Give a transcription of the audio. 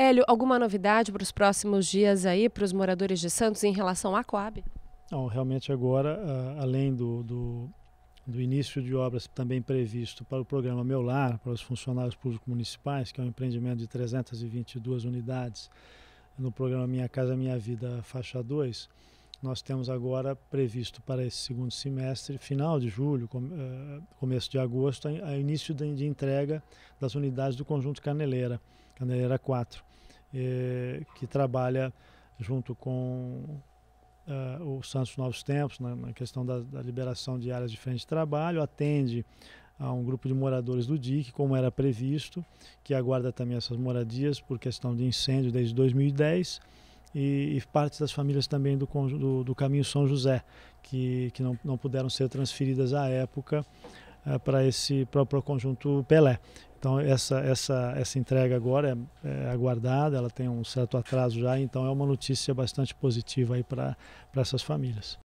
Hélio, alguma novidade para os próximos dias aí para os moradores de Santos em relação à Coab? Não, realmente agora, ah, além do, do, do, início de obras também previsto para o programa Meu Lar, para os funcionários públicos municipais, que é um empreendimento de 322 unidades no programa Minha Casa Minha Vida Faixa 2, nós temos agora previsto para esse segundo semestre, final de julho, eh, começo de agosto, a início de entrega das unidades do conjunto Caneleira, Caneleira 4, eh, que trabalha junto com eh, o Santos Novos Tempos na questão da liberação de áreas de frente de trabalho, atende a um grupo de moradores do DIC, como era previsto, que aguarda também essas moradias por questão de incêndio desde 2010 e, e parte das famílias também do, do, do, Caminho São José, que, que não, não puderam ser transferidas à época eh, para esse próprio conjunto Pelé. Então essa, essa, essa entrega agora é, é, aguardada, ela tem um certo atraso já, então é uma notícia bastante positiva aí para essas famílias.